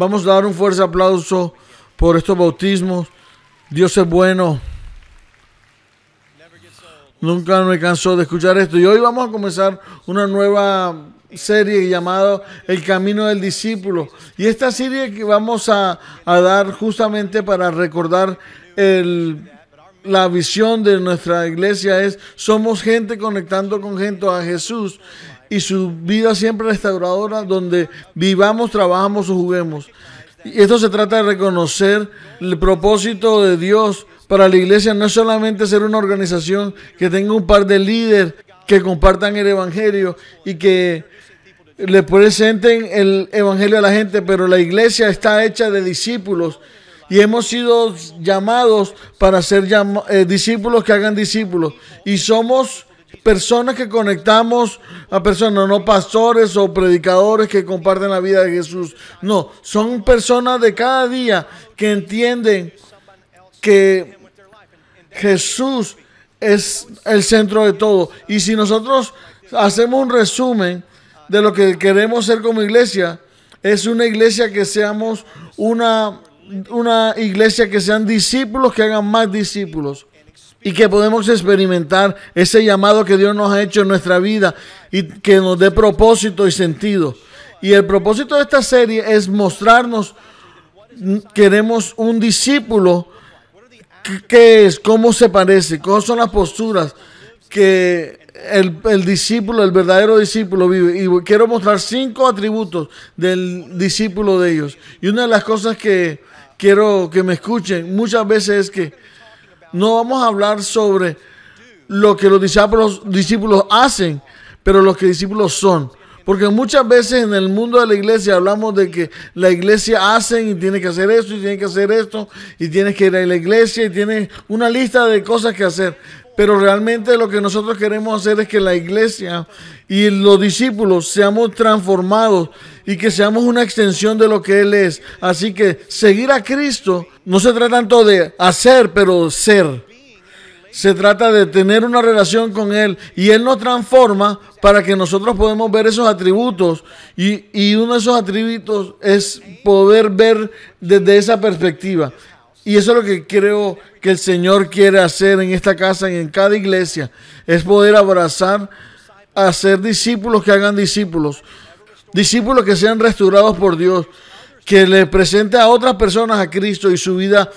Vamos a dar un fuerte aplauso por estos bautismos. Dios es bueno. Nunca me cansó de escuchar esto. Y hoy vamos a comenzar una nueva serie llamada El Camino del Discípulo. Y esta serie que vamos a, dar justamente para recordar la visión de nuestra iglesia es somos gente conectando con gente a Jesús y su vida siempre restauradora donde vivamos, trabajamos o juguemos. Y esto se trata de reconocer el propósito de Dios para la iglesia, no es solamente ser una organización que tenga un par de líderes que compartan el Evangelio y que le presenten el Evangelio a la gente, pero la iglesia está hecha de discípulos y hemos sido llamados para ser eh, discípulos que hagan discípulos. Y somos personas que conectamos a personas, no pastores o predicadores que comparten la vida de Jesús. No, son personas de cada día que entienden que Jesús es el centro de todo. Y si nosotros hacemos un resumen de lo que queremos ser como iglesia, es una iglesia que seamos una, una iglesia que sean discípulos, que hagan más discípulos y que podemos experimentar ese llamado que Dios nos ha hecho en nuestra vida y que nos dé propósito y sentido. Y el propósito de esta serie es mostrarnos, mm, queremos un discípulo, qué es, cómo se parece, cuáles son las posturas que el, el, discípulo, el verdadero discípulo vive. Y quiero mostrar cinco atributos del discípulo de ellos. Y una de las cosas que quiero que me escuchen muchas veces es que no vamos a hablar sobre lo que los discípulos, hacen, pero los que discípulos son. Porque muchas veces en el mundo de la iglesia hablamos de que la iglesia hacen y tiene que hacer esto y tiene que hacer esto y tiene que ir a la iglesia y tiene una lista de cosas que hacer. Pero realmente lo que nosotros queremos hacer es que la iglesia y los discípulos seamos transformados y que seamos una extensión de lo que Él es. Así que seguir a Cristo no se trata tanto de hacer, pero ser. Se trata de tener una relación con Él y Él nos transforma para que nosotros podamos ver esos atributos. Y, uno de esos atributos es poder ver desde esa perspectiva. Y eso es lo que creo que el Señor quiere hacer en esta casa y en cada iglesia, es poder abrazar, hacer discípulos que hagan discípulos discípulos que sean restaurados por Dios, que le presente a otras personas a Cristo y su vida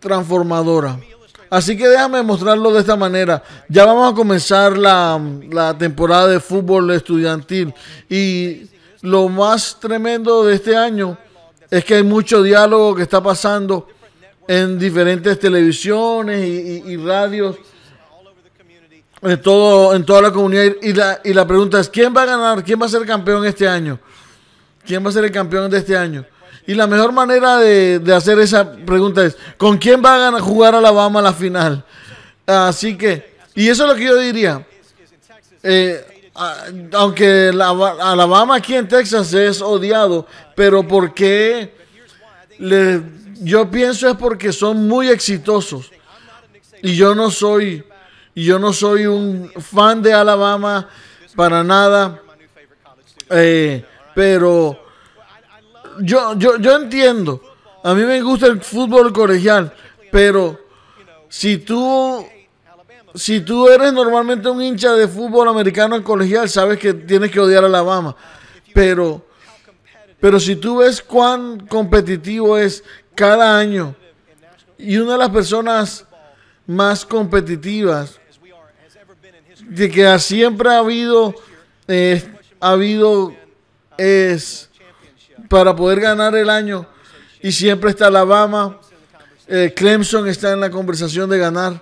transformadora. Así que déjame mostrarlo de esta manera. Ya vamos a comenzar la, temporada de fútbol estudiantil y lo más tremendo de este año es que hay mucho diálogo que está pasando en diferentes televisiones y, y radios en, todo, en toda la comunidad. Y la, y la pregunta es, ¿quién va a ganar? ¿Quién va a ser campeón este año? ¿Quién va a ser el campeón de este año? Y la mejor manera de, de hacer esa pregunta es, ¿con quién va a jugar Alabama la final? Así que, y eso es lo que yo diría. Eh, aunque Alabama aquí en Texas es odiado, pero ¿por qué? yo pienso es porque son muy exitosos. Y yo no soy y yo no soy un fan de Alabama para nada. Eh, pero yo, yo, entiendo. A mí me gusta el fútbol colegial. Pero si tú si tú eres normalmente un hincha de fútbol americano en colegial, sabes que tienes que odiar a Alabama. Pero, pero si tú ves cuán competitivo es cada año, y una de las personas más competitivas de que siempre ha habido, eh, ha habido es para poder ganar el año y siempre está Alabama, eh, Clemson está en la conversación de ganar.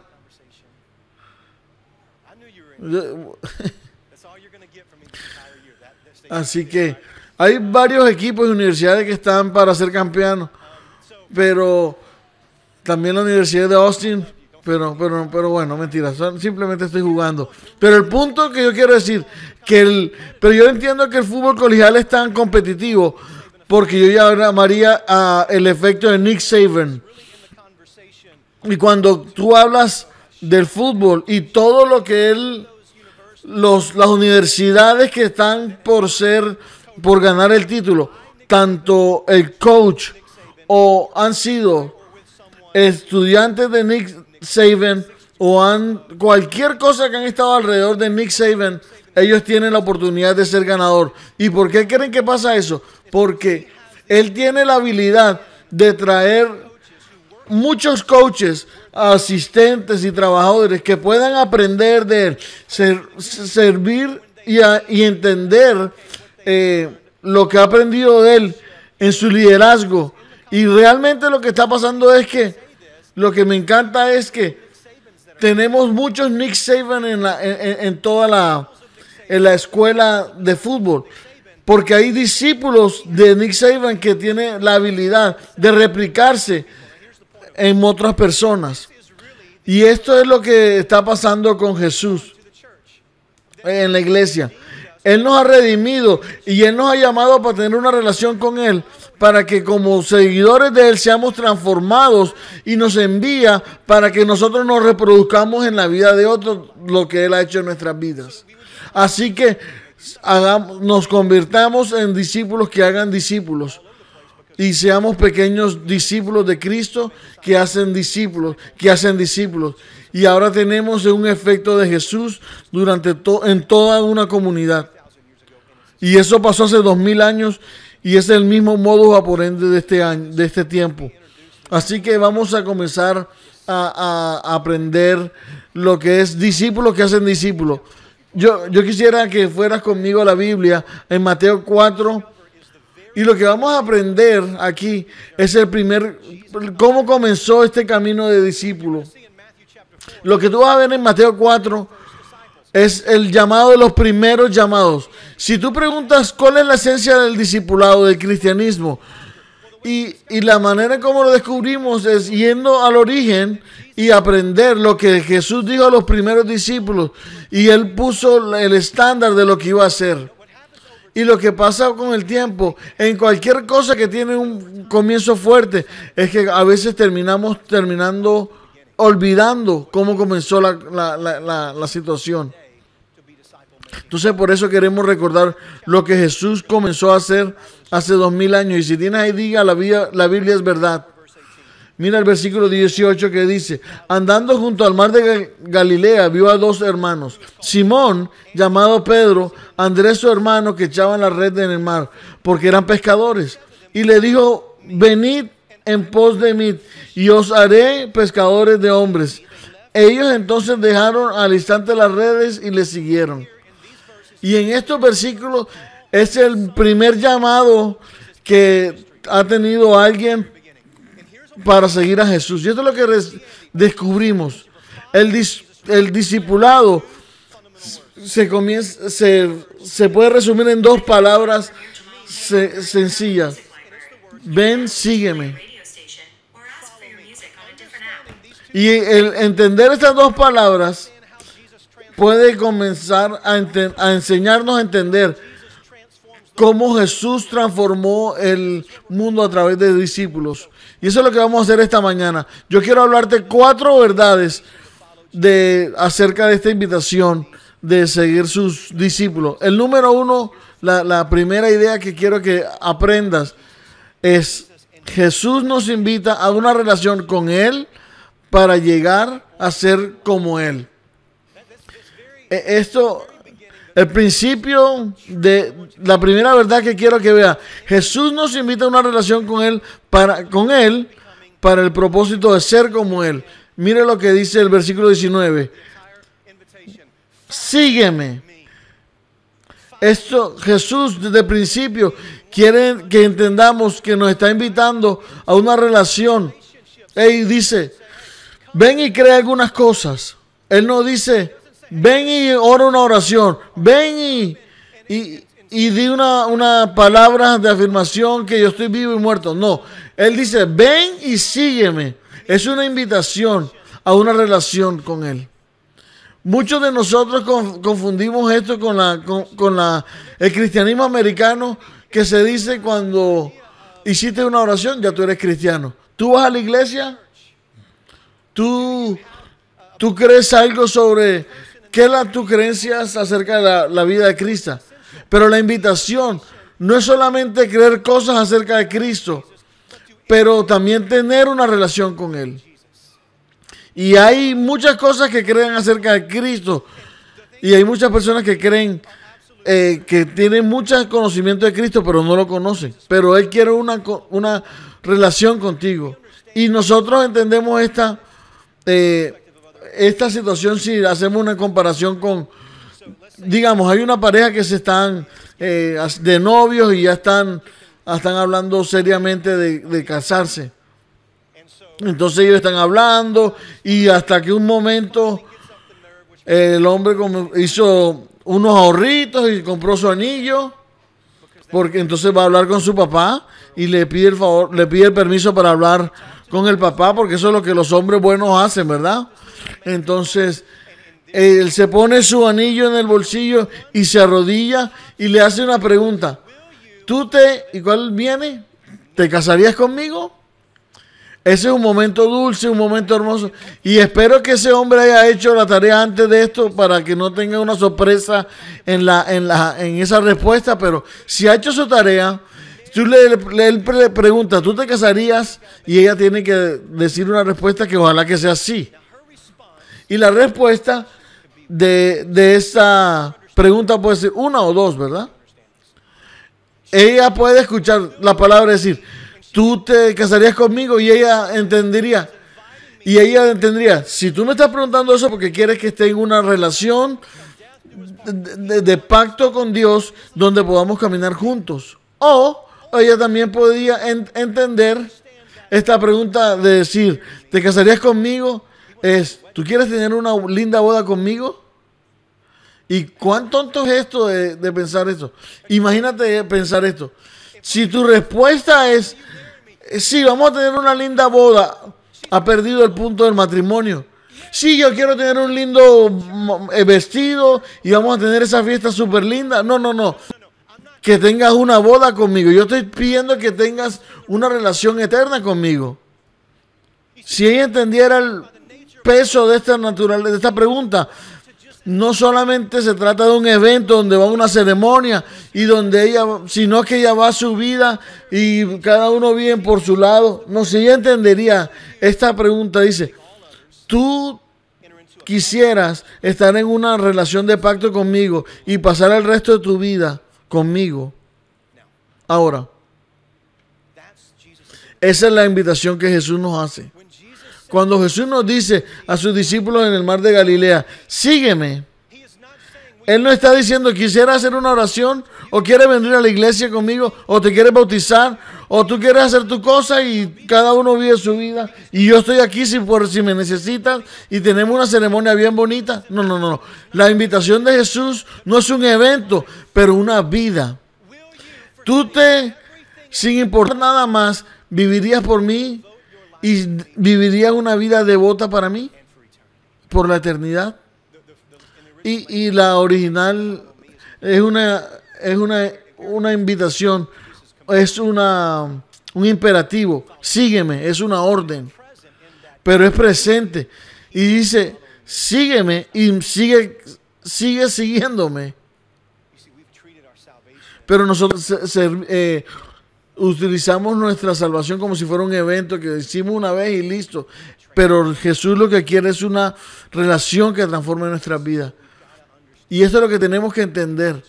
Así que hay varios equipos y universidades que están para ser campeanos, pero también la Universidad de Austin pero, pero, pero bueno, mentira, simplemente estoy jugando. Pero el punto que yo quiero decir, que el, pero yo entiendo que el fútbol colegial es tan competitivo, porque yo ya llamaría a el efecto de Nick Saban. Y cuando tú hablas del fútbol y todo lo que él, los, las universidades que están por ser, por ganar el título, tanto el coach o han sido estudiantes de Nick Saban o han cualquier cosa que han estado alrededor de Nick Saban, ellos tienen la oportunidad de ser ganador. ¿Y por qué creen que pasa eso? Porque él tiene la habilidad de traer muchos coaches, asistentes y trabajadores que puedan aprender de él, servir y, entender eh, lo que ha aprendido de él en su liderazgo. Y realmente lo que está pasando es que lo que me encanta es que tenemos muchos Nick Saban en, toda la, en la escuela de fútbol. Porque hay discípulos de Nick Saban que tienen la habilidad de replicarse en otras personas. Y esto es lo que está pasando con Jesús en la iglesia. Él nos ha redimido y Él nos ha llamado para tener una relación con Él, para que como seguidores de Él seamos transformados y nos envía para que nosotros nos reproduzcamos en la vida de otros lo que Él ha hecho en nuestras vidas. Así que hagamos, nos convirtamos en discípulos que hagan discípulos y seamos pequeños discípulos de Cristo que hacen discípulos, que hacen discípulos. Y ahora tenemos un efecto de Jesús durante todo en toda una comunidad. Y eso pasó hace dos mil años y es el mismo modo aparente de este año, de este tiempo. Así que vamos a comenzar a, aprender lo que es discípulos que hacen discípulos. Yo, yo quisiera que fueras conmigo a la Biblia en Mateo 4, y lo que vamos a aprender aquí es el primer, cómo comenzó este camino de discípulo. Lo que tú vas a ver en Mateo 4 es el llamado de los primeros llamados. Si tú preguntas cuál es la esencia del discipulado, del cristianismo, y, y la manera como lo descubrimos es yendo al origen y aprender lo que Jesús dijo a los primeros discípulos. Y él puso el estándar de lo que iba a hacer. Y lo que pasa con el tiempo, en cualquier cosa que tiene un comienzo fuerte, es que a veces terminamos terminando olvidando cómo comenzó la, situación. Entonces por eso queremos recordar lo que Jesús comenzó a hacer hace dos mil años. Y si tienes ahí, diga, la la Biblia es verdad. Mira el versículo 18 que dice, andando junto al mar de Galilea vio a dos hermanos, Simón, llamado Pedro, Andrés su hermano, que echaban la red en el mar, porque eran pescadores. Y le dijo, venid en pos de mí, y os haré pescadores de hombres. Ellos entonces dejaron al instante las redes y le siguieron. Y en estos versículos es el primer llamado que ha tenido alguien para seguir a Jesús. Y esto es lo que descubrimos. El, discipulado se, puede resumir en dos palabras sencillas. Ven, sígueme. Y el entender estas dos palabras puede comenzar a, a enseñarnos a entender cómo Jesús transformó el mundo a través de discípulos. Y eso es lo que vamos a hacer esta mañana. Yo quiero hablarte cuatro verdades de, acerca de esta invitación de seguir sus discípulos. El número uno, la, primera idea que quiero que aprendas es Jesús nos invita a una relación con Él para llegar a ser como Él. E, esto el principio de la primera verdad que quiero que vea. Jesús nos invita a una relación con Él para, con él para el propósito de ser como Él. Mire lo que dice el versículo 19. Sígueme. Esto Jesús desde el principio quiere que entendamos que nos está invitando a una relación. Él dice, ven y crea algunas cosas. Él no dice, Ven y ora una oración. Ven y, y, di una, palabra de afirmación que yo estoy vivo y muerto. No, Él dice, ven y sígueme. Es una invitación a una relación con Él. Muchos de nosotros confundimos esto con, la, con, la, el cristianismo americano que se dice cuando hiciste una oración, ya tú eres cristiano. Tú vas a la iglesia, tú, tú crees algo sobre ¿Qué las tu creencias acerca de la, vida de Cristo. Pero la invitación no es solamente creer cosas acerca de Cristo, pero también tener una relación con Él. Y hay muchas cosas que creen acerca de Cristo. Y hay muchas personas que creen eh, que tienen mucho conocimiento de Cristo, pero no lo conocen. Pero Él quiere una, una relación contigo. Y nosotros entendemos esta eh, esta situación, si hacemos una comparación con, digamos, hay una pareja que se están eh, de novios y ya están, ah, están hablando seriamente de, casarse. Entonces ellos están hablando y hasta que un momento eh, el hombre hizo unos ahorritos y compró su anillo, porque entonces va a hablar con su papá y le pide el favor, le pide el permiso para hablar con el papá, porque eso es lo que los hombres buenos hacen, ¿verdad? Entonces, él se pone su anillo en el bolsillo y se arrodilla y le hace una pregunta. ¿Tú te, y cuál viene? ¿Te casarías conmigo? Ese es un momento dulce, un momento hermoso. Y espero que ese hombre haya hecho la tarea antes de esto para que no tenga una sorpresa en, la, en, la, en esa respuesta. Pero si ha hecho su tarea, tú le, le, ¿tú te casarías? Y ella tiene que decir una respuesta que ojalá que sea sí. Y la respuesta de, esa pregunta puede ser una o dos, ¿verdad? Ella puede escuchar la palabra decir, tú te casarías conmigo y ella entendería. Y ella entendería, si tú me estás preguntando eso porque quieres que esté en una relación de, pacto con Dios donde podamos caminar juntos. O ella también podía entender esta pregunta de decir, ¿te casarías conmigo? es, ¿tú quieres tener una linda boda conmigo? ¿Y cuán tonto es esto de, pensar esto? Imagínate pensar esto. Si tu respuesta es, eh, sí, vamos a tener una linda boda, ha perdido el punto del matrimonio. Sí, yo quiero tener un lindo mm, eh, vestido y vamos a tener esa fiesta súper linda. No, no, no. Que tengas una boda conmigo. Yo estoy pidiendo que tengas una relación eterna conmigo. Si ella entendiera el peso de esta naturaleza, de esta pregunta. No solamente se trata de un evento donde va una ceremonia y donde ella, sino que ella va a su vida y cada uno viene por su lado. No si ella entendería esta pregunta. Dice, tú quisieras estar en una relación de pacto conmigo y pasar el resto de tu vida conmigo. Ahora, esa es la invitación que Jesús nos hace. Cuando Jesús nos dice a sus discípulos en el mar de Galilea, sígueme, Él no está diciendo, quisiera hacer una oración, o quiere venir a la iglesia conmigo, o te quiere bautizar, o tú quieres hacer tu cosa y cada uno vive su vida. Y yo estoy aquí si, por, si me necesitas y tenemos una ceremonia bien bonita. No, no, no. La invitación de Jesús no es un evento, pero una vida. Tú te, sin importar nada más, vivirías por mí, y viviría una vida devota para mí por la eternidad. Y, la original es una, es una, invitación, es una, un imperativo, sígueme, es una orden, pero es presente. Y dice, sígueme y sigue, sigue siguiéndome. Pero nosotros eh, utilizamos nuestra salvación como si fuera un evento que hicimos una vez y listo. Pero Jesús lo que quiere es una relación que transforme nuestra vida. Y esto es lo que tenemos que entender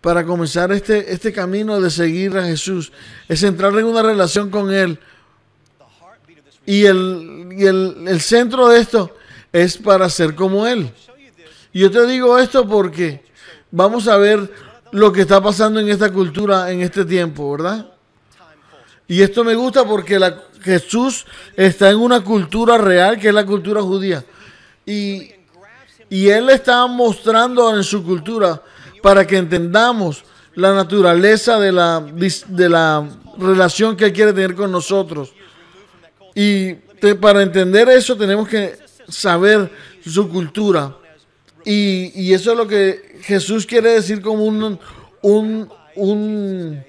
para comenzar este, este camino de seguir a Jesús. Es entrar en una relación con Él. Y, el, y el, el centro de esto es para ser como Él. Y yo te digo esto porque vamos a ver lo que está pasando en esta cultura en este tiempo, ¿verdad? Y esto me gusta porque la, Jesús está en una cultura real que es la cultura judía. Y, y Él está mostrando en su cultura para que entendamos la naturaleza de la, de la relación que Él quiere tener con nosotros. Y para entender eso tenemos que saber su cultura. Y, eso es lo que Jesús quiere decir como un, un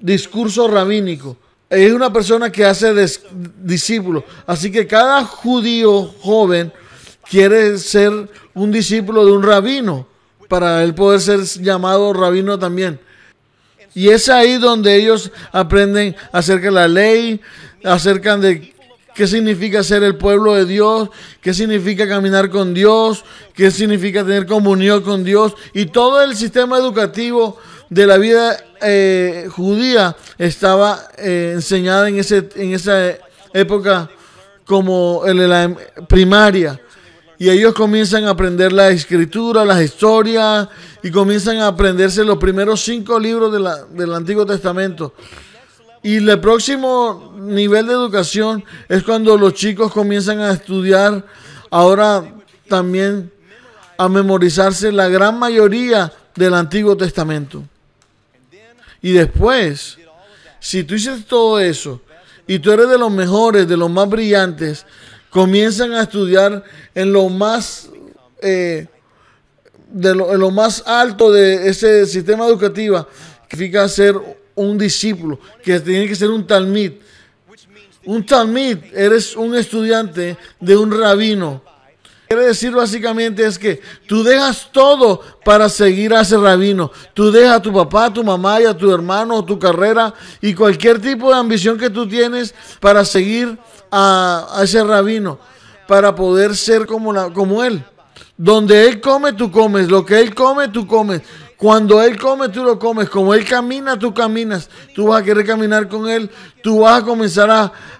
discurso rabínico es una persona que hace discípulo. discípulos. Así que cada judío joven quiere ser un discípulo de un rabino para él poder ser llamado rabino también. Y es ahí donde ellos aprenden acerca de la ley, acerca de qué significa ser el pueblo de Dios, qué significa caminar con Dios, qué significa tener comunión con Dios y todo el sistema educativo de la vida eh, judía estaba eh, enseñada en, ese, en esa época como la primaria. Y ellos comienzan a aprender la escritura, las historias, y comienzan a aprenderse los primeros cinco libros de la, del Antiguo Testamento. Y el próximo nivel de educación es cuando los chicos comienzan a estudiar ahora también a memorizarse la gran mayoría del Antiguo Testamento. Y después, si tú hiciste todo eso y tú eres de los mejores, de los más brillantes, comienzan a estudiar en lo más... Eh, de lo, en lo más alto de ese sistema educativo, que significa ser un discípulo, que tiene que ser un talmid. Un talmid eres un estudiante de un rabino. Quiere decir básicamente es que tú dejas todo para seguir a ese rabino. Tú dejas a tu papá, a tu mamá y a tu hermano, tu carrera y cualquier tipo de ambición que tú tienes para seguir a, ese rabino, para poder ser como, la, como él. Donde él come, tú comes. Lo que él come, tú comes. Cuando Él come, tú lo comes. Como Él camina, tú caminas. Tú vas a querer caminar con Él. Tú vas a comenzar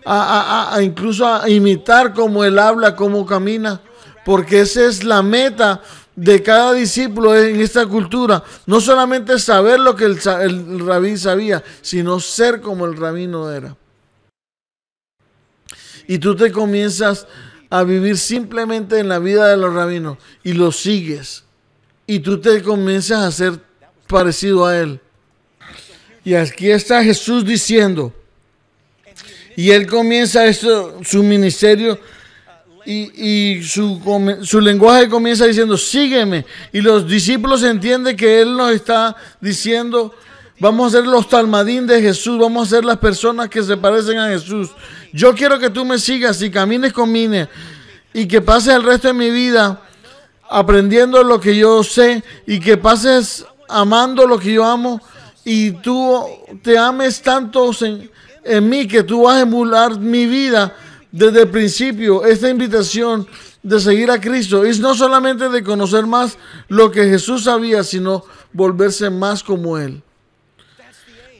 a, incluso a imitar cómo Él habla, cómo camina porque esa es la meta de cada discípulo en esta cultura. No solamente saber lo que el, rabino sabía, sino ser como el rabino era. Y tú te comienzas a vivir simplemente en la vida de los rabinos y lo sigues. Y tú te comienzas a ser parecido a él. Y aquí está Jesús diciendo, y él comienza esto, su ministerio y, su, su, lenguaje comienza diciendo, sígueme. Y los discípulos entienden que Él nos está diciendo, vamos a ser los talmadín de Jesús, vamos a ser las personas que se parecen a Jesús. Yo quiero que tú me sigas y camines conmigo y que pases el resto de mi vida aprendiendo lo que yo sé y que pases amando lo que yo amo y tú te ames tanto en, en mí que tú vas a emular mi vida desde el principio esta invitación de seguir a Cristo es no solamente de conocer más lo que Jesús sabía, sino volverse más como Él.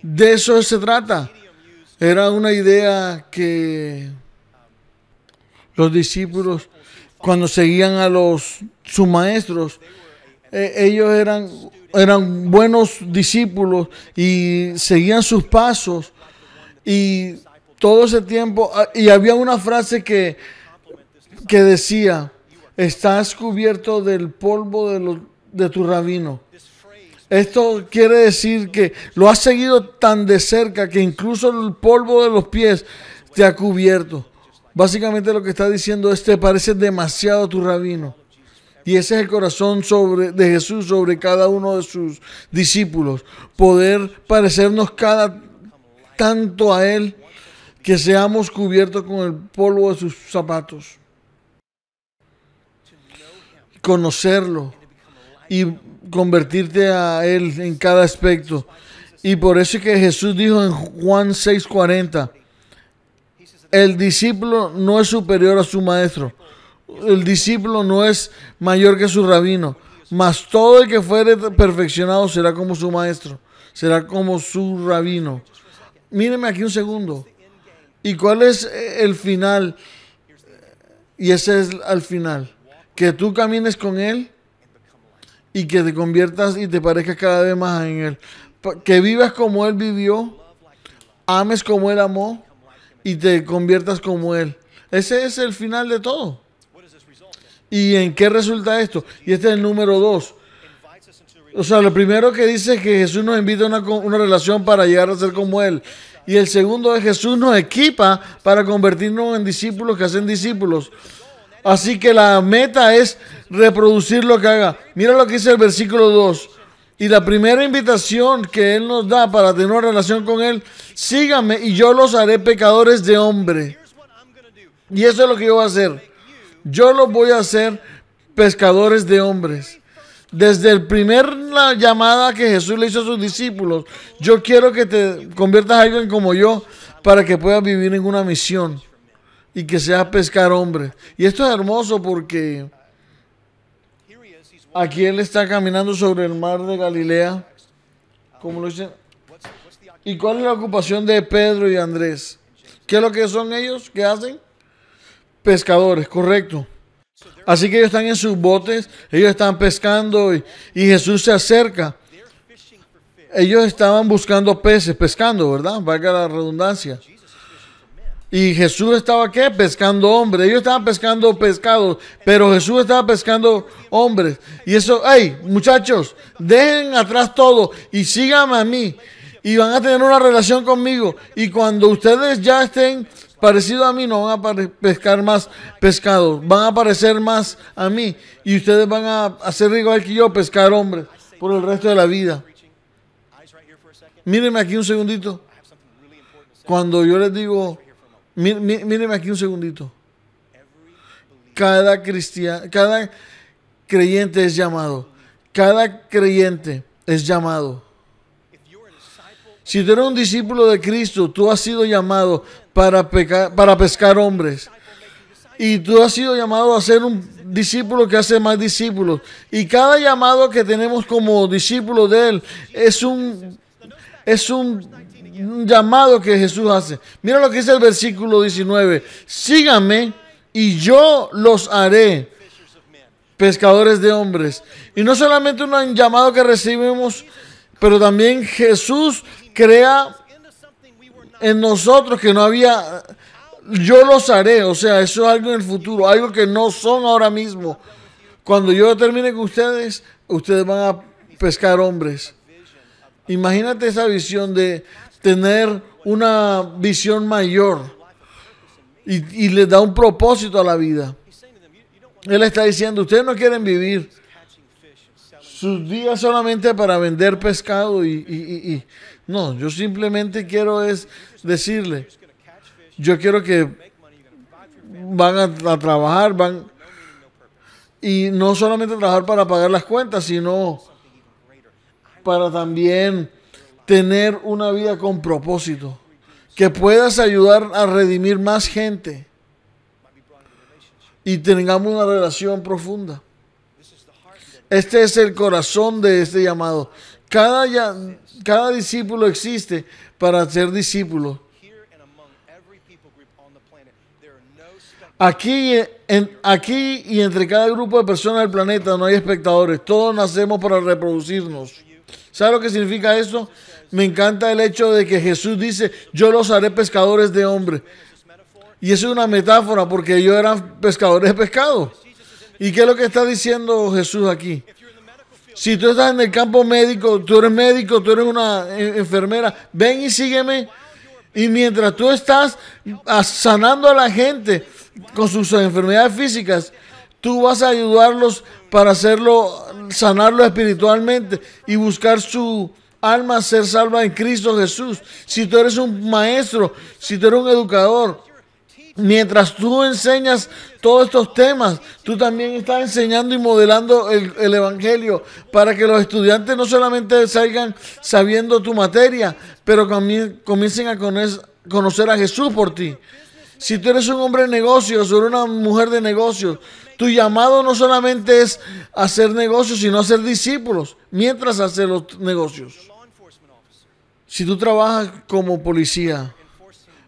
De eso se trata. Era una idea que los discípulos, cuando seguían a los, sus maestros, eh, ellos eran, eran buenos discípulos y seguían sus pasos y todo ese tiempo, ah, y había una frase que, que decía, estás cubierto del polvo de, de tu rabino. Esto quiere decir que lo has seguido tan de cerca que incluso el polvo de los pies te ha cubierto. Básicamente lo que está diciendo es, te parece demasiado tu rabino. Y ese es el corazón sobre, de Jesús sobre cada uno de sus discípulos. Poder parecernos cada tanto a Él que seamos cubiertos con el polvo de sus zapatos. Conocerlo y convertirte a Él en cada aspecto. Y por eso es que Jesús dijo en Juan 6:40, el discípulo no es superior a su maestro, el discípulo no es mayor que su rabino, mas todo el que fuere perfeccionado será como su maestro, será como su rabino. Míreme aquí un segundo. ¿Y cuál es eh, el final? Y ese es al final. Que tú camines con Él y que te conviertas y te parezcas cada vez más en Él. Que vivas como Él vivió, ames como Él amó y te conviertas como Él. Ese es el final de todo. ¿Y en qué resulta esto? Y este es el número dos. O sea, lo primero que dice es que Jesús nos invita a una, una relación para llegar a ser como Él. Y el segundo de Jesús nos equipa para convertirnos en discípulos que hacen discípulos. Así que la meta es reproducir lo que haga. Mira lo que dice el versículo 2. Y la primera invitación que Él nos da para tener una relación con Él, Sígame y yo los haré pecadores de hombre. Y eso es lo que yo voy a hacer. Yo los voy a hacer pescadores de hombres. Desde el primer la llamada que Jesús le hizo a sus discípulos, yo quiero que te conviertas a alguien como yo para que puedas vivir en una misión y que seas pescar hombre. Y esto es hermoso porque aquí él está caminando sobre el mar de Galilea, como lo dicen. ¿Y cuál es la ocupación de Pedro y Andrés? ¿Qué es lo que son ellos? ¿Qué hacen? Pescadores, correcto. Así que ellos están en sus botes, ellos están pescando y, Jesús se acerca. Ellos estaban buscando peces, pescando, ¿verdad? Valga la redundancia. Y Jesús estaba qué? Pescando hombres. Ellos estaban pescando pescados, pero Jesús estaba pescando hombres. Y eso, hey, muchachos, dejen atrás todo y síganme a mí. Y van a tener una relación conmigo. Y cuando ustedes ya estén Parecido a mí no van a pescar más pescado, van a parecer más a mí y ustedes van a hacer igual que yo, pescar hombres por el resto de la vida. Mírenme aquí un segundito. Cuando yo les digo, mírenme aquí un segundito. Cada cristiano, cada creyente es llamado. Cada creyente es llamado si tú eres un discípulo de Cristo, tú has sido llamado para, para pescar hombres. Y tú has sido llamado a ser un discípulo que hace más discípulos. Y cada llamado que tenemos como discípulo de Él es un, es un llamado que Jesús hace. Mira lo que dice el versículo 19. Síganme y yo los haré pescadores de hombres. Y no solamente un llamado que recibimos, pero también Jesús crea en nosotros que no había, yo los haré, o sea, eso es algo en el futuro, algo que no son ahora mismo. Cuando yo termine con ustedes, ustedes van a pescar hombres. Imagínate esa visión de tener una visión mayor y, les da un propósito a la vida. Él está diciendo, ustedes no quieren vivir sus días solamente para vender pescado y no, yo simplemente quiero es decirle, yo quiero que van a, trabajar, van y no solamente trabajar para pagar las cuentas, sino para también tener una vida con propósito, que puedas ayudar a redimir más gente y tengamos una relación profunda. Este es el corazón de este llamado. Cada, cada discípulo existe para ser discípulo. Aquí, en, aquí y entre cada grupo de personas del planeta no hay espectadores. Todos nacemos para reproducirnos. ¿Sabe lo que significa eso? Me encanta el hecho de que Jesús dice, yo los haré pescadores de hombres. Y eso es una metáfora porque ellos eran pescadores de pescado. ¿Y qué es lo que está diciendo Jesús aquí? Si tú estás en el campo médico, tú eres médico, tú eres una enfermera, ven y sígueme. Y mientras tú estás ah, sanando a la gente con sus enfermedades físicas, tú vas a ayudarlos para hacerlo, sanarlo espiritualmente y buscar su alma ser salva en Cristo Jesús. Si tú eres un maestro, si tú eres un educador, Mientras tú enseñas todos estos temas, tú también estás enseñando y modelando el, Evangelio para que los estudiantes no solamente salgan sabiendo tu materia, pero comiencen a conocer a Jesús por ti. Si tú eres un hombre de negocios o una mujer de negocios, tu llamado no solamente es hacer negocios, sino hacer discípulos mientras haces los negocios. Si tú trabajas como policía,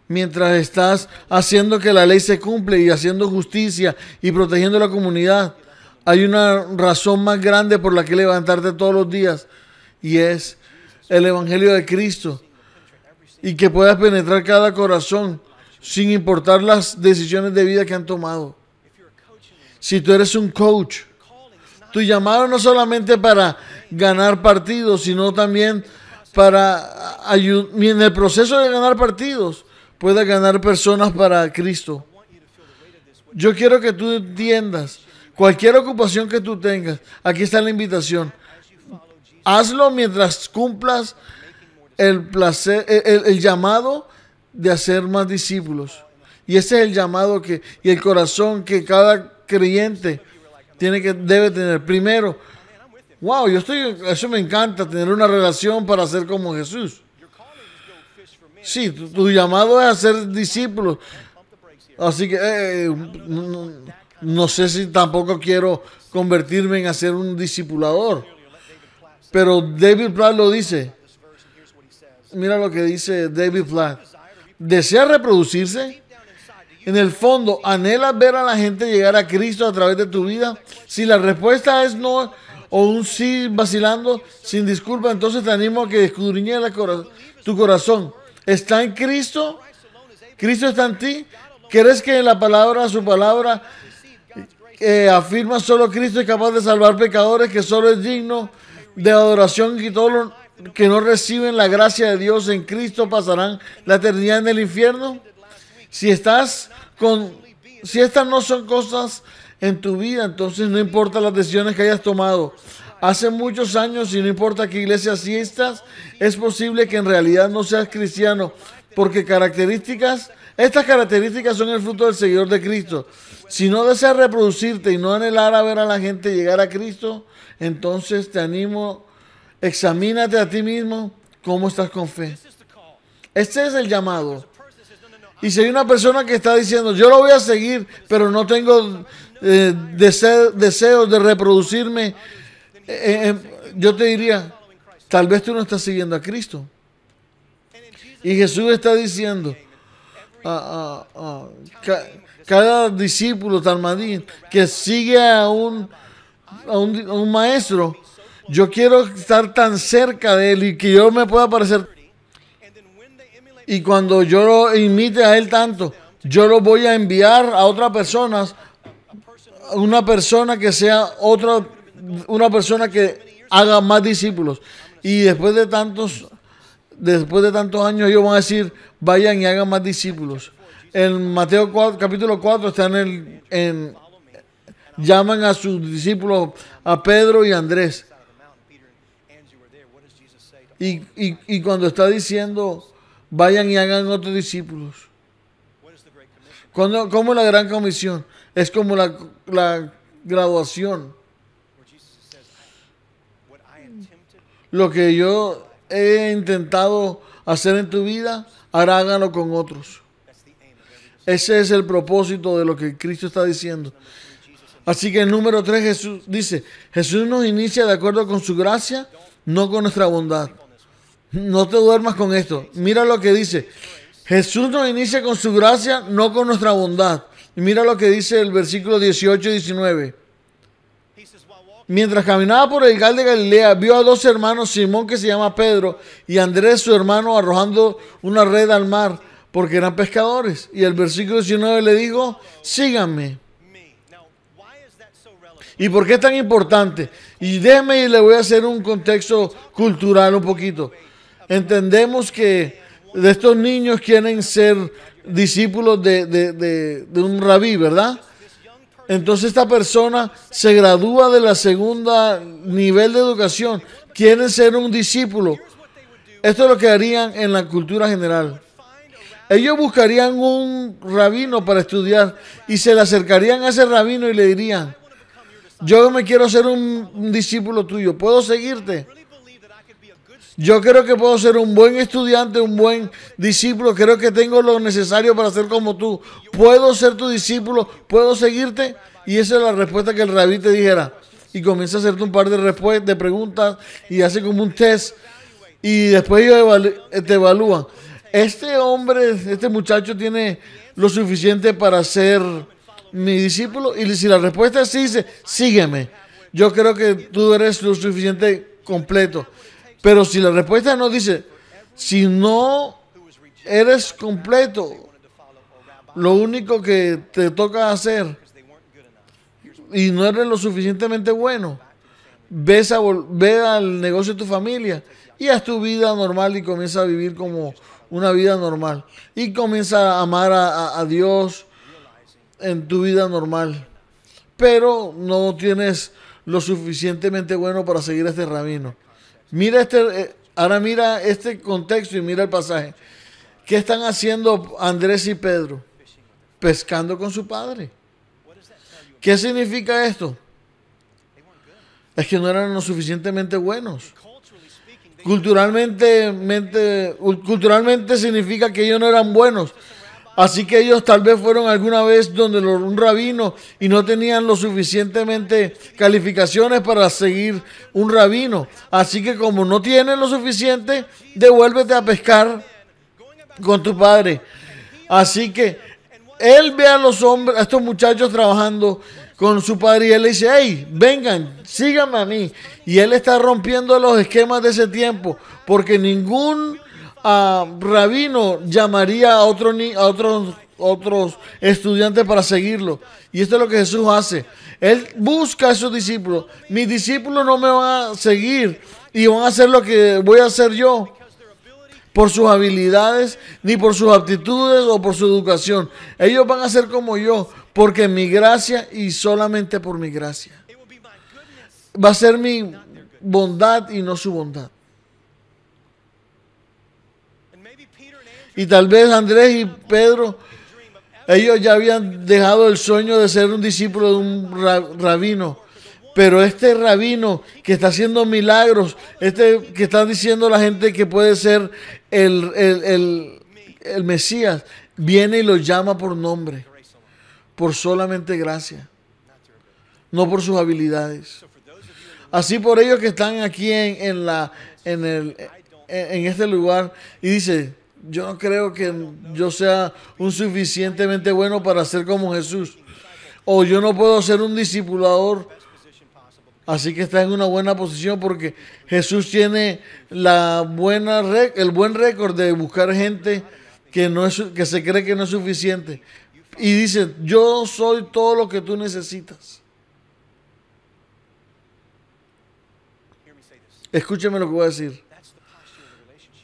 mientras estás haciendo que la ley se cumple y haciendo justicia y protegiendo la comunidad, hay una razón más grande por la que levantarte todos los días y es el Evangelio de Cristo y que puedas penetrar cada corazón sin importar las decisiones de vida que han tomado. Si tú eres un coach, tu llamado no solamente para ganar partidos, sino también para ayudar en el proceso de ganar partidos, pueda ganar personas para Cristo. Yo quiero que tú entiendas, cualquier ocupación que tú tengas, aquí está la invitación. Hazlo mientras cumplas el, placer, el, llamado de hacer más discípulos. Y ese es el llamado que, y el corazón que cada creyente tiene que, debe tener. Primero, wow, yo estoy, eso me encanta, tener una relación para ser como Jesús. Sí, tu, llamado es a ser discípulos. Así que eh, eh, no, sé si tampoco quiero convertirme en hacer un discipulador. Pero David Platt lo dice. Mira lo que dice David Platt. Desea reproducirse. En el fondo, anhela ver a la gente llegar a Cristo a través de tu vida? Si la respuesta es no o un sí vacilando sin disculpa, entonces te animo a que cora tu corazón ¿Está en Cristo? ¿Cristo está en ti? ¿Crees que en la palabra, su palabra, eh, afirma solo Cristo es capaz de salvar pecadores, que solo es digno de adoración y todos los que no reciben la gracia de Dios en Cristo pasarán la eternidad en el infierno? Si estás con, si estas no son cosas en tu vida, entonces no importa las decisiones que hayas tomado hace muchos años y no importa qué iglesia estás, es posible que en realidad no seas cristiano, porque características, estas características son el fruto del Señor de Cristo. Si no deseas reproducirte y no anhelar a ver a la gente llegar a Cristo, entonces te animo, examínate a ti mismo cómo estás con fe. Este es el llamado. Y si hay una persona que está diciendo, yo lo voy a seguir, pero no tengo eh, deseos de reproducirme, eh, eh, eh, yo te diría, tal vez tú no estás siguiendo a Cristo. Y Jesús está diciendo ah, ah, ah, a, cada discípulo talmadín que sigue a un, un, maestro, yo quiero estar tan cerca de él y que yo me pueda parecer. Y cuando yo lo imite a él tanto, yo lo voy a enviar a otras personas, una persona que sea persona una persona que haga más discípulos. Y después de tantos, después de tantos años, ellos van a decir, vayan y hagan más discípulos. En Mateo capítulo 4 están en el, en, llaman a sus discípulos, a Pedro y a Andrés. Y, y, cuando está diciendo, vayan y hagan otros discípulos. Cuando, como la gran comisión? Es como la, la graduación lo que yo he intentado hacer en tu vida, ahora con otros. Ese es el propósito de lo que Cristo está diciendo. Así que el número tres, Jesús dice, Jesús nos inicia de acuerdo con su gracia, no con nuestra bondad. No te duermas con esto. Mira lo que dice. Jesús nos inicia con su gracia, no con nuestra bondad. Y mira lo que dice el versículo 18 y 19. Mientras caminaba por el gal de Galilea, vio a dos hermanos, Simón que se llama Pedro y Andrés su hermano, arrojando una red al mar, porque eran pescadores. Y el versículo 19 le dijo, síganme. ¿Y por qué es tan importante? Y déjeme y le voy a hacer un contexto cultural un poquito. Entendemos que de estos niños quieren ser discípulos de, de un rabí, ¿verdad? Entonces esta persona se gradúa de la segunda nivel de educación. Quieren ser un discípulo. Esto es lo que harían en la cultura general. Ellos buscarían un rabino para estudiar y se le acercarían a ese rabino y le dirían, yo me quiero ser un, un discípulo tuyo, ¿puedo seguirte? Yo creo que puedo ser un buen estudiante, un buen discípulo. Creo que tengo lo necesario para ser como tú. Puedo ser tu discípulo, puedo seguirte. Y esa es la respuesta que el rabí te dijera. Y comienza a hacerte un par de, preguntas y hace como un test. Y después ellos eh, te evalúan. Este hombre, este muchacho tiene lo suficiente para ser mi discípulo. Y si la respuesta es sí, dice, sígueme. Yo creo que tú eres lo suficiente completo. Pero si la respuesta no dice, si no eres completo, lo único que te toca hacer y no eres lo suficientemente bueno, ves a ve al negocio de tu familia y haz tu vida normal y comienza a vivir como una vida normal. Y comienza a amar a, Dios en tu vida normal. Pero no tienes lo suficientemente bueno para seguir este camino. Mira este, eh, ahora mira este contexto y mira el pasaje. ¿Qué están haciendo Andrés y Pedro? Pescando con su padre. ¿Qué significa esto? Es que no eran lo suficientemente buenos. Culturalmente, culturalmente significa que ellos no eran buenos. Así que ellos tal vez fueron alguna vez donde un rabino y no tenían lo suficientemente calificaciones para seguir un rabino. Así que como no tienen lo suficiente, devuélvete a pescar con tu padre. Así que él ve a los hombres, a estos muchachos trabajando con su padre y él le dice, hey, vengan, síganme a mí. Y él está rompiendo los esquemas de ese tiempo porque ningún a rabino llamaría a, otro a otros, otros estudiantes para seguirlo. Y esto es lo que Jesús hace. Él busca a sus discípulos. Mis discípulos no me van a seguir y van a hacer lo que voy a hacer yo por sus habilidades, ni por sus aptitudes o por su educación. Ellos van a ser como yo, porque mi gracia y solamente por mi gracia. Va a ser mi bondad y no su bondad. Y tal vez Andrés y Pedro, ellos ya habían dejado el sueño de ser un discípulo de un rabino. Pero este rabino que está haciendo milagros, este que está diciendo a la gente que puede ser el, Mesías, viene y lo llama por nombre, por solamente gracia, no por sus habilidades. Así por ellos que están aquí en, la, en, en este lugar y dice, yo no creo que yo sea un suficientemente bueno para ser como Jesús. O yo no puedo ser un discipulador. Así que está en una buena posición porque Jesús tiene la buena el buen récord de buscar gente que, no que se cree que no es suficiente. Y dice, yo soy todo lo que tú necesitas. Escúcheme lo que voy a decir.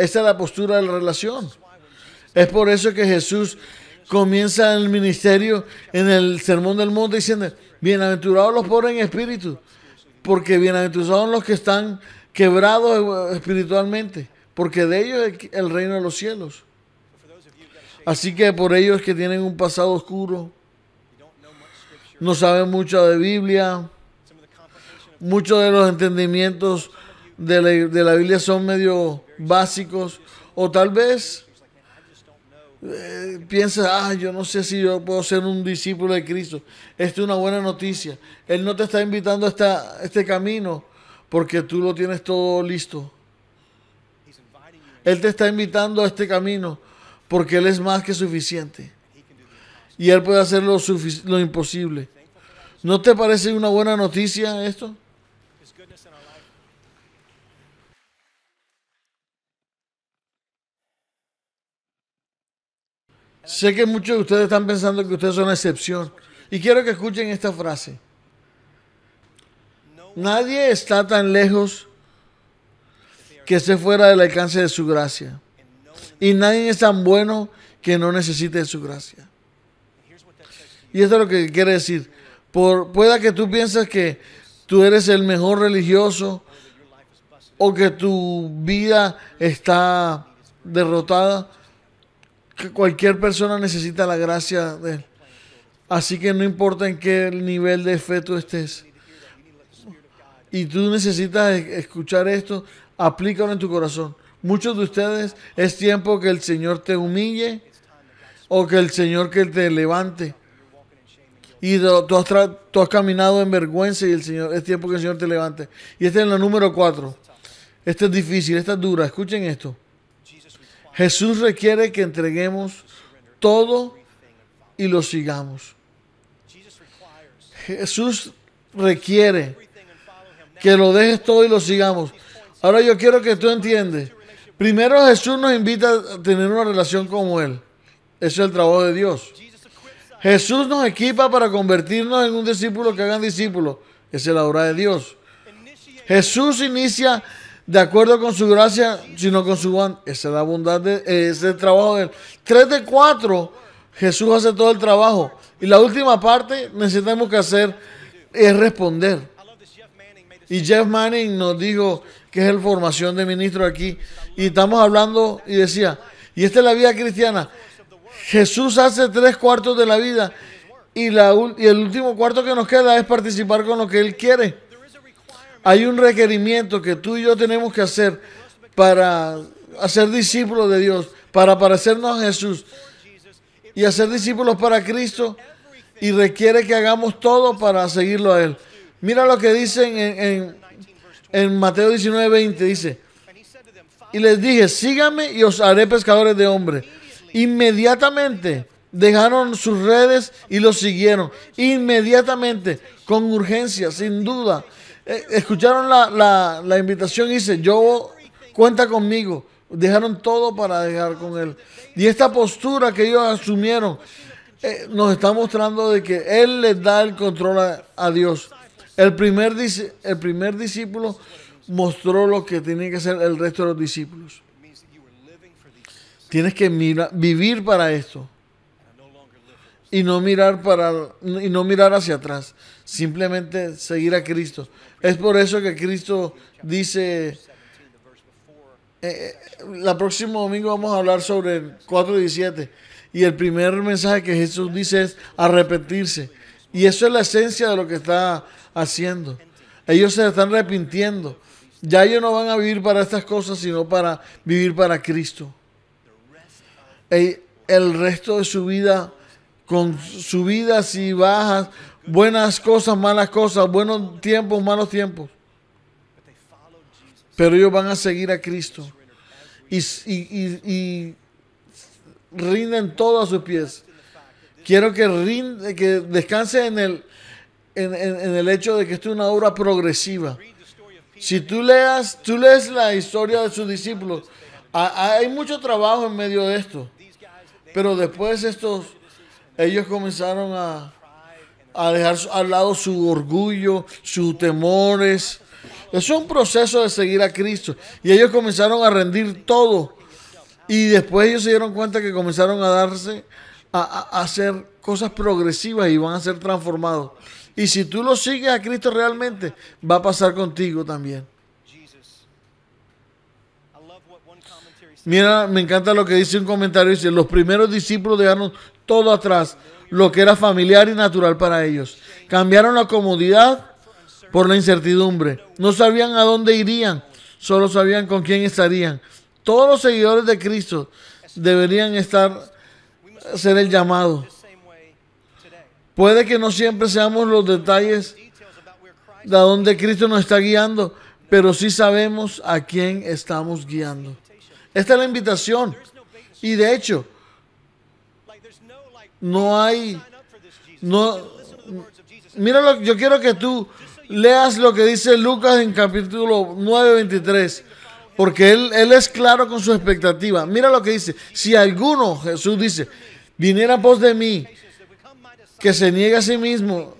Esa es la postura de la relación. Es por eso que Jesús comienza el ministerio en el Sermón del Monte diciendo, bienaventurados los pobres en espíritu, porque bienaventurados son los que están quebrados eh, espiritualmente, porque de ellos es el reino de los cielos. Así que por ellos que tienen un pasado oscuro, no saben mucho de Biblia, muchos de los entendimientos de la, de Biblia son medio básicos o tal vez eh, piensas, ah, yo no sé si yo puedo ser un discípulo de Cristo. Esta es una buena noticia. Él no te está invitando a, esta, este camino porque tú lo tienes todo listo. Él te está invitando a este camino porque Él es más que suficiente. Y Él puede hacer lo, lo imposible. ¿No te parece una buena noticia esto? Sé que muchos de ustedes están pensando que ustedes son una excepción. Y quiero que escuchen esta frase. Nadie está tan lejos que esté fuera del alcance de su gracia. Y nadie es tan bueno que no necesite de su gracia. Y esto es lo que quiere decir. Por, pueda que tú pienses que tú eres el mejor religioso o que tu vida está derrotada cualquier persona necesita la gracia de Él. Así que no importa en qué nivel de fe estés. Y tú necesitas escuchar esto, aplícalo en tu corazón. Muchos de ustedes es tiempo que el Señor te humille o que el Señor que te levante. Y tú has, caminado en vergüenza y el Señor es tiempo que el Señor te levante. Y este es el número cuatro. Este es difícil, esta es dura. Escuchen esto. Jesús requiere que entreguemos todo y lo sigamos. Jesús requiere que lo dejes todo y lo sigamos. Ahora yo quiero que tú entiendas. Primero Jesús nos invita a tener una relación como Él. Eso es el trabajo de Dios. Jesús nos equipa para convertirnos en un discípulo que hagan discípulos. Esa es la obra de Dios. Jesús inicia de acuerdo con su gracia, sino con su bondad, Esa es la bondad, eh, ese es el trabajo de él. Tres de cuatro, Jesús hace todo el trabajo. Y la última parte necesitamos que hacer es responder. Y Jeff Manning nos dijo que es el formación de ministro aquí. Y estamos hablando y decía, y esta es la vida cristiana. Jesús hace tres cuartos de la vida y, y el último cuarto que nos queda es participar con lo que Él quiere hay un requerimiento que tú y yo tenemos que hacer para hacer discípulos de Dios, para parecernos a Jesús y hacer discípulos para Cristo y requiere que hagamos todo para seguirlo a Él. Mira lo que dicen en, Mateo 19, 20, dice, y les dije, síganme y os haré pescadores de hombres. Inmediatamente dejaron sus redes y los siguieron. Inmediatamente, con urgencia, sin duda, eh, escucharon la, invitación y dice, yo cuenta conmigo. Dejaron todo para dejar con él. Y esta postura que ellos asumieron eh, nos está mostrando de que él les da el control a, Dios. El primer, el primer discípulo mostró lo que tiene que ser el resto de los discípulos. Tienes que vivir para esto y no mirar para y no mirar hacia atrás, simplemente seguir a Cristo. Es por eso que Cristo dice eh, eh, la próximo domingo vamos a hablar sobre el 4.17 y el primer mensaje que Jesús dice es arrepentirse. Y eso es la esencia de lo que está haciendo. Ellos se están arrepintiendo. Ya ellos no van a vivir para estas cosas, sino para vivir para Cristo. El resto de su vida con subidas y bajas, buenas cosas, malas cosas, buenos tiempos, malos tiempos. Pero ellos van a seguir a Cristo y, rinden todo a sus pies. Quiero que, rinde, que descanse en el, en, el hecho de que esto es una obra progresiva. Si tú, leas, tú lees la historia de sus discípulos, hay mucho trabajo en medio de esto. Pero después estos ellos comenzaron a, a dejar al lado su orgullo, sus temores. Es un proceso de seguir a Cristo. Y ellos comenzaron a rendir todo. Y después ellos se dieron cuenta que comenzaron a darse, a, a, hacer cosas progresivas y van a ser transformados. Y si tú lo sigues a Cristo realmente, va a pasar contigo también. Mira, me encanta lo que dice un comentario. Dice, los primeros discípulos dejaron todo atrás, lo que era familiar y natural para ellos. Cambiaron la comodidad por la incertidumbre. No sabían a dónde irían, solo sabían con quién estarían. Todos los seguidores de Cristo deberían estar, ser el llamado. Puede que no siempre seamos los detalles de a dónde Cristo nos está guiando, pero sí sabemos a quién estamos guiando. Esta es la invitación. Y de hecho, no hay... No, que yo quiero que tú leas lo que dice Lucas en capítulo 9, 23. Porque él, él, es claro con su expectativa. Mira lo que dice. Si alguno, Jesús dice, viniera pos de mí, que se niegue a sí mismo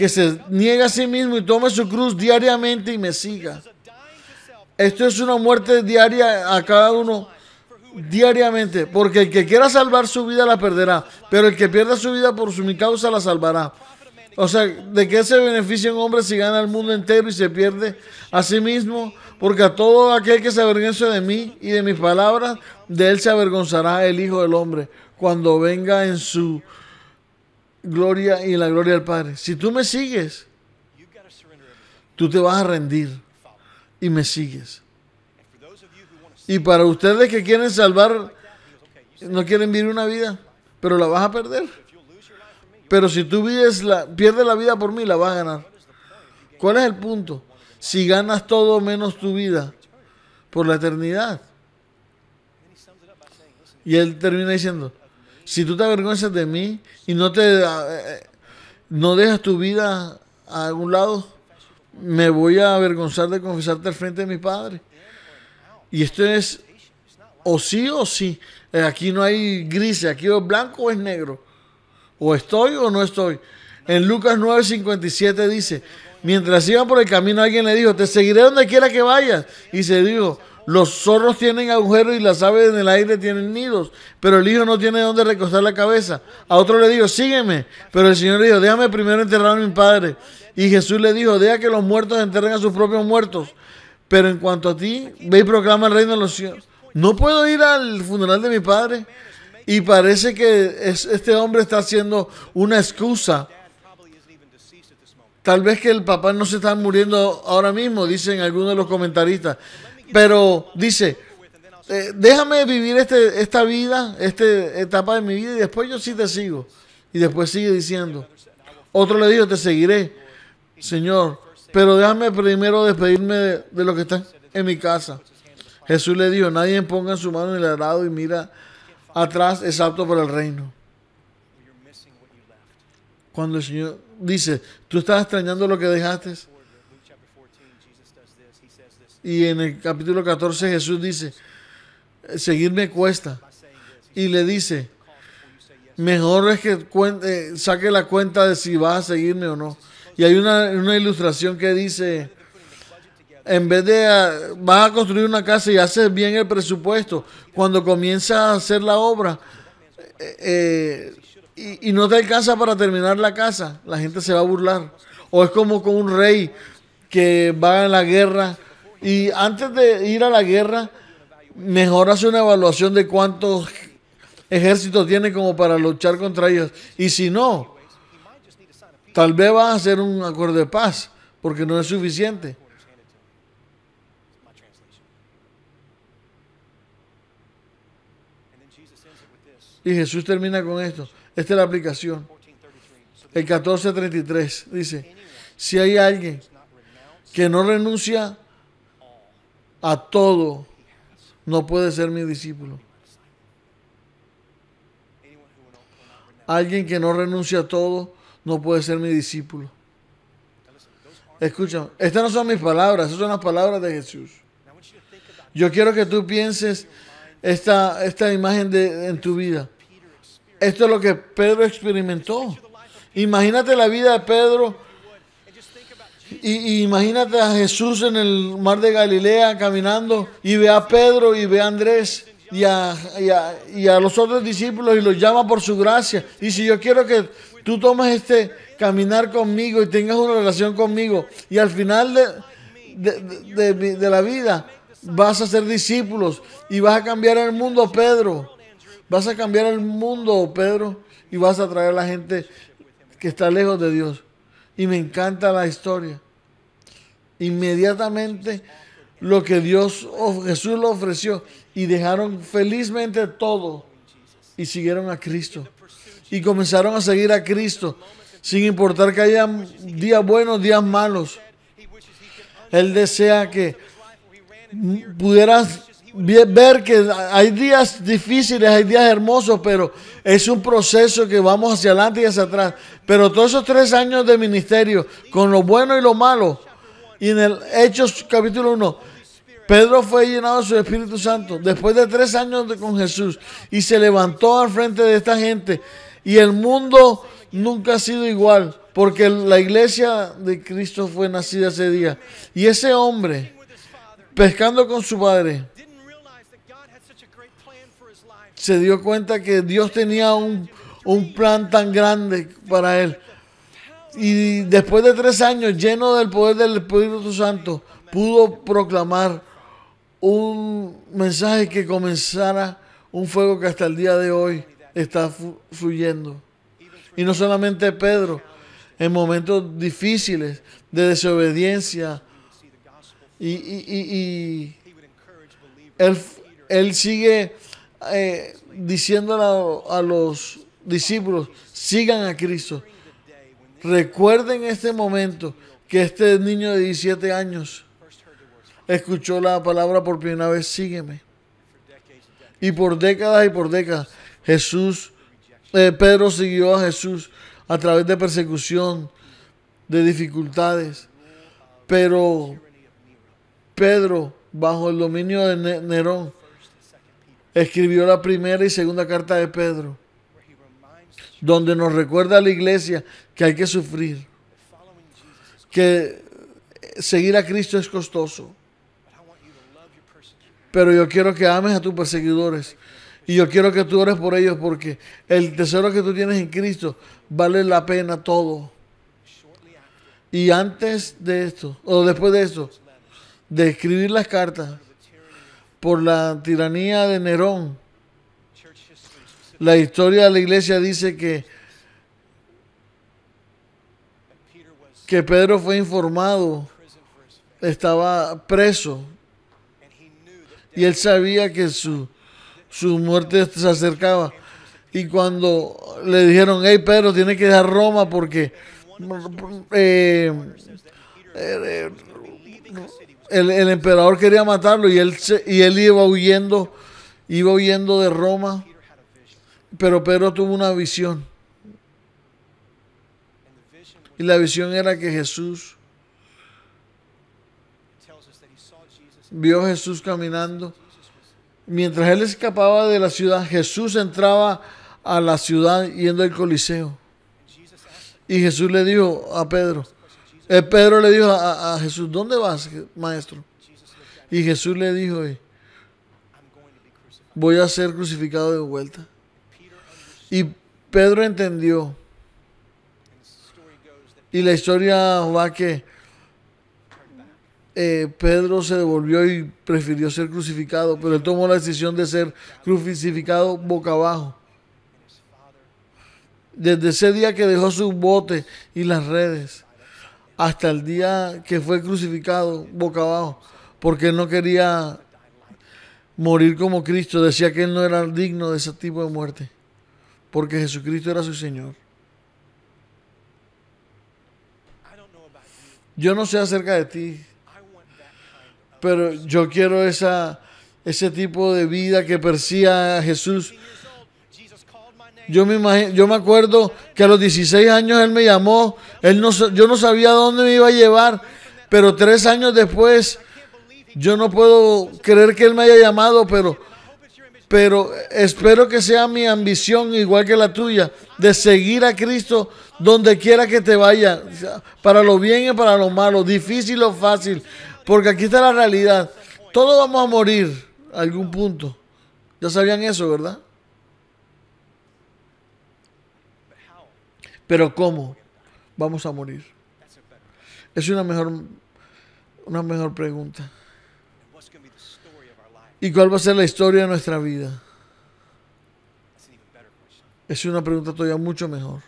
que se niegue a sí mismo y tome su cruz diariamente y me siga. Esto es una muerte diaria a cada uno diariamente, porque el que quiera salvar su vida la perderá, pero el que pierda su vida por su mi causa la salvará. O sea, ¿de qué se beneficia un hombre si gana el mundo entero y se pierde a sí mismo? Porque a todo aquel que se avergüenza de mí y de mis palabras, de él se avergonzará el Hijo del Hombre cuando venga en su gloria y la gloria al Padre. Si tú me sigues, tú te vas a rendir y me sigues. Y para ustedes que quieren salvar, no quieren vivir una vida, pero la vas a perder. Pero si tú vives la, pierdes la vida por mí, la vas a ganar. ¿Cuál es el punto? Si ganas todo menos tu vida por la eternidad. Y él termina diciendo, si tú te avergüenzas de mí y no te eh, eh, no dejas tu vida a algún lado, me voy a avergonzar de confesarte al frente de mi padre. Y esto es o sí o sí. Eh, aquí no hay grises, aquí es blanco o es negro. O estoy o no estoy. En Lucas 9:57 dice, mientras iban por el camino alguien le dijo, te seguiré donde quiera que vayas. Y se dijo, los zorros tienen agujeros y las aves en el aire tienen nidos, pero el hijo no tiene dónde recostar la cabeza. A otro le dijo, sígueme, pero el Señor le dijo, déjame primero enterrar a mi padre. Y Jesús le dijo, deja que los muertos enterren a sus propios muertos. Pero en cuanto a ti, ve y proclama el reino de los cielos. No puedo ir al funeral de mi padre. Y parece que este hombre está haciendo una excusa. Tal vez que el papá no se está muriendo ahora mismo, dicen algunos de los comentaristas. Pero dice, eh, déjame vivir este, esta vida, esta etapa de mi vida y después yo sí te sigo. Y después sigue diciendo, otro le dijo, te seguiré, Señor, pero déjame primero despedirme de, lo que está en mi casa. Jesús le dijo, nadie ponga su mano en el arado y mira atrás, es apto para el reino. Cuando el Señor dice, tú estás extrañando lo que dejaste, y en el capítulo 14 Jesús dice, seguirme cuesta. Y le dice, mejor es que eh, saque la cuenta de si vas a seguirme o no. Y hay una, ilustración que dice, en vez de ah, vas a construir una casa y haces bien el presupuesto, cuando comienza a hacer la obra eh, eh, y, y, no te alcanza para terminar la casa, la gente se va a burlar. O es como con un rey que va a la guerra y antes de ir a la guerra, mejor hace una evaluación de cuántos ejércitos tiene como para luchar contra ellos. Y si no, tal vez va a hacer un acuerdo de paz, porque no es suficiente. Y Jesús termina con esto. Esta es la aplicación. El 1433 dice, si hay alguien que no renuncia a todo, no puede ser mi discípulo. Alguien que no renuncia a todo, no puede ser mi discípulo. Escucha, estas no son mis palabras, son las palabras de Jesús. Yo quiero que tú pienses esta, esta imagen en tu vida. Esto es lo que Pedro experimentó. Imagínate la vida de Pedro y, imagínate a Jesús en el mar de Galilea caminando y ve a Pedro y ve a Andrés y a, y a, los otros discípulos y los llama por su gracia. Y si yo quiero que tú tomes este caminar conmigo y tengas una relación conmigo y al final de, de la vida vas a ser discípulos y vas a cambiar el mundo, Pedro. Vas a cambiar el mundo, Pedro, y vas a traer a la gente que está lejos de Dios. Y me encanta la historia inmediatamente lo que Dios, Jesús lo ofreció y dejaron felizmente todo y siguieron a Cristo. Y comenzaron a seguir a Cristo, sin importar que haya días buenos, días malos. Él desea que pudieras ver que hay días difíciles, hay días hermosos, pero es un proceso que vamos hacia adelante y hacia atrás. Pero todos esos tres años de ministerio, con lo bueno y lo malo, y en el Hechos capítulo 1, Pedro fue llenado de su Espíritu Santo después de tres años con Jesús y se levantó al frente de esta gente. Y el mundo nunca ha sido igual porque la iglesia de Cristo fue nacida ese día. Y ese hombre, pescando con su padre, se dio cuenta que Dios tenía un, un plan tan grande para él y después de tres años lleno del poder del Espíritu Santo, pudo proclamar un mensaje que comenzara un fuego que hasta el día de hoy está fluyendo. Y no solamente Pedro, en momentos difíciles de desobediencia, y, él, sigue eh, a los discípulos, sigan a Cristo, Recuerden este momento que este niño de 17 años escuchó la palabra por primera vez, sígueme. Y por décadas y por décadas, Jesús, eh, Pedro siguió a Jesús a través de persecución, de dificultades. Pero Pedro, bajo el dominio de Nerón, escribió la primera y segunda carta de Pedro donde nos recuerda a la iglesia que hay que sufrir, que seguir a Cristo es costoso. Pero yo quiero que ames a tus perseguidores. Y yo quiero que tú ores por ellos porque el tesoro que tú tienes en Cristo vale la pena todo. Y antes de esto, o después de esto, de escribir las cartas por la tiranía de Nerón, la historia de la iglesia dice que, que Pedro fue informado, estaba preso y él sabía que su, su muerte se acercaba. Y cuando le dijeron, hey Pedro, tiene que ir a Roma porque eh, el, el, emperador quería matarlo y él, y él iba huyendo, iba huyendo de Roma pero Pedro tuvo una visión. Y la visión era que Jesús vio a Jesús caminando. Mientras él escapaba de la ciudad, Jesús entraba a la ciudad yendo al Coliseo. Y Jesús le dijo a Pedro, eh, Pedro le dijo a, a, Jesús, ¿dónde vas, maestro? Y Jesús le dijo, voy a ser crucificado de vuelta. Y Pedro entendió. Y la historia va que eh, Pedro se devolvió y prefirió ser crucificado, pero él tomó la decisión de ser crucificado boca abajo. Desde ese día que dejó su bote y las redes, hasta el día que fue crucificado boca abajo, porque él no quería morir como Cristo, decía que él no era digno de ese tipo de muerte porque Jesucristo era su Señor. Yo no sé acerca de ti, pero yo quiero esa, ese tipo de vida que persiga Jesús. Yo me, imagino, yo me acuerdo que a los 16 años Él me llamó, él no, yo no sabía dónde me iba a llevar, pero tres años después, yo no puedo creer que Él me haya llamado, pero pero espero que sea mi ambición, igual que la tuya, de seguir a Cristo donde quiera que te vaya, para lo bien y para lo malo, difícil o fácil, porque aquí está la realidad. Todos vamos a morir algún punto. Ya sabían eso, ¿verdad? Pero ¿cómo vamos a morir? Es una mejor, una mejor pregunta. ¿Y cuál va a ser la historia de nuestra vida? Es una pregunta todavía mucho mejor.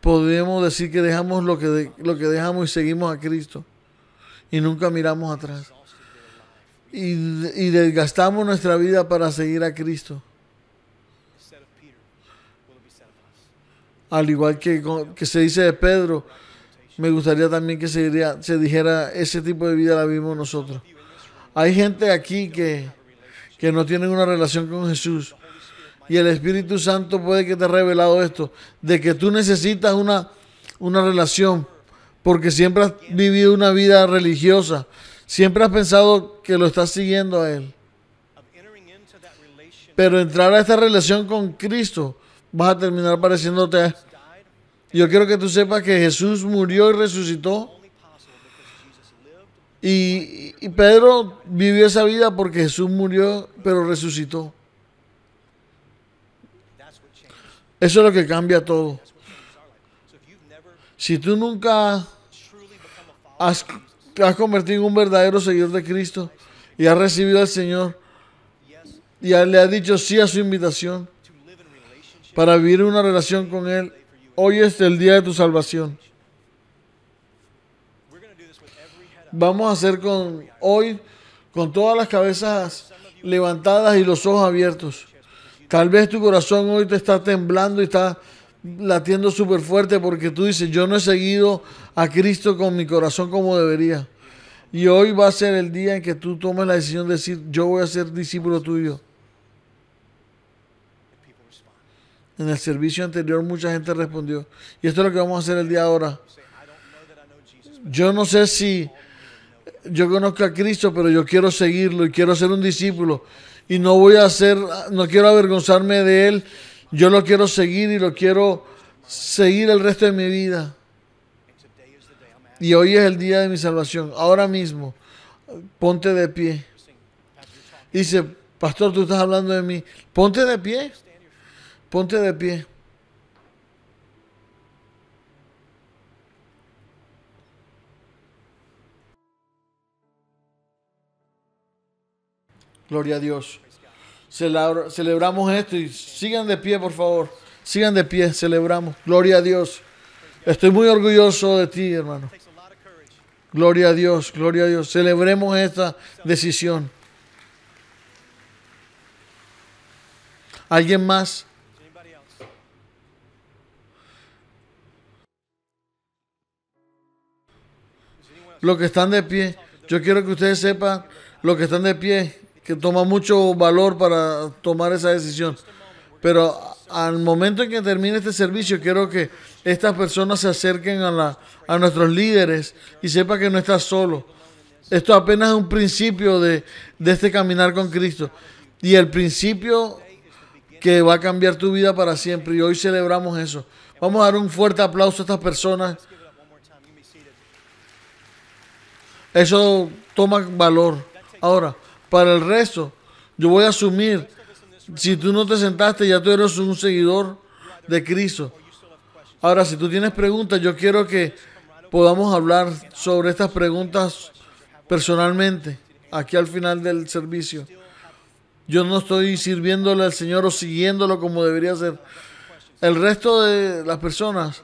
Podríamos decir que dejamos lo que, lo que dejamos y seguimos a Cristo y nunca miramos atrás. Y, desgastamos nuestra vida para seguir a Cristo. Al igual que, que se dice de Pedro, me gustaría también que se, se dijera, ese tipo de vida la vimos nosotros. Hay gente aquí que, que no tienen una relación con Jesús y el Espíritu Santo puede que te ha revelado esto, de que tú necesitas una, una relación, porque siempre has vivido una vida religiosa, siempre has pensado que lo estás siguiendo a Él. Pero entrar a esta relación con Cristo, vas a terminar pareciéndote yo quiero que tú sepas que Jesús murió y resucitó. Y, Pedro vivió esa vida porque Jesús murió, pero resucitó. Eso es lo que cambia todo. Si tú nunca has, has convertido en un verdadero seguidor de Cristo y has recibido al Señor y le has dicho sí a su invitación para vivir una relación con Él, Hoy es el día de tu salvación. Vamos a hacer con hoy con todas las cabezas levantadas y los ojos abiertos. Tal vez tu corazón hoy te está temblando y está latiendo súper fuerte porque tú dices, yo no he seguido a Cristo con mi corazón como debería. Y hoy va a ser el día en que tú tomes la decisión de decir, yo voy a ser discípulo tuyo. En el servicio anterior mucha gente respondió. Y esto es lo que vamos a hacer el día ahora. Yo no sé si yo conozco a Cristo, pero yo quiero seguirlo y quiero ser un discípulo. Y no voy a hacer, no quiero avergonzarme de Él. Yo lo quiero seguir y lo quiero seguir el resto de mi vida. Y hoy es el día de mi salvación. Ahora mismo, ponte de pie. Dice, pastor, tú estás hablando de mí. Ponte de pie. Ponte de pie. Gloria a Dios. celebramos esto y sigan de pie, por favor. Sigan de pie, celebramos. Gloria a Dios. Estoy muy orgulloso de ti, hermano. Gloria a Dios, gloria a Dios. Celebremos esta decisión. ¿Alguien más? los que están de pie, yo quiero que ustedes sepan, los que están de pie, que toma mucho valor para tomar esa decisión. Pero al momento en que termine este servicio, quiero que estas personas se acerquen a, la, a nuestros líderes y sepan que no estás solo. Esto apenas es un principio de, de este caminar con Cristo. Y el principio que va a cambiar tu vida para siempre. Y hoy celebramos eso. Vamos a dar un fuerte aplauso a estas personas. Eso toma valor. Ahora, para el resto, yo voy a asumir, si tú no te sentaste, ya tú eres un seguidor de Cristo. Ahora, si tú tienes preguntas, yo quiero que podamos hablar sobre estas preguntas personalmente, aquí al final del servicio. Yo no estoy sirviéndole al Señor o siguiéndolo como debería ser. El resto de las personas,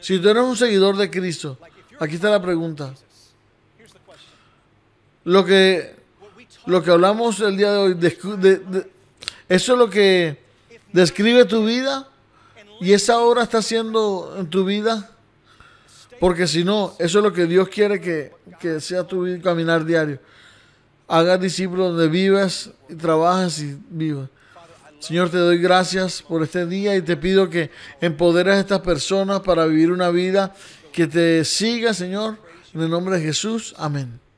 si tú eres un seguidor de Cristo, aquí está la pregunta. Lo que, lo que hablamos el día de hoy, eso es lo que describe tu vida y esa obra está haciendo en tu vida. Porque si no, eso es lo que Dios quiere que, sea tu caminar diario. Haga discípulos donde vivas y trabajas y vivas. Señor, te doy gracias por este día y te pido que empoderes a estas personas para vivir una vida que te siga, Señor. En el nombre de Jesús, amén.